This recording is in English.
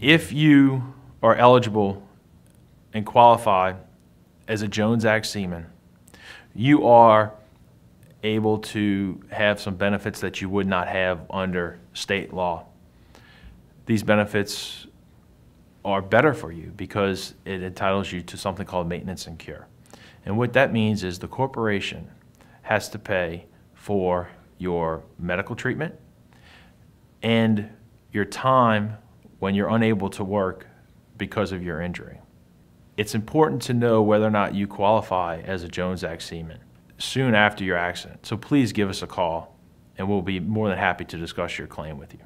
if you are eligible and qualify as a Jones Act seaman, you are able to have some benefits that you would not have under state law. These benefits are better for you because it entitles you to something called maintenance and cure. And what that means is the corporation has to pay for your medical treatment and your time when you're unable to work because of your injury. It's important to know whether or not you qualify as a Jones Act seaman soon after your accident, so please give us a call and we'll be more than happy to discuss your claim with you.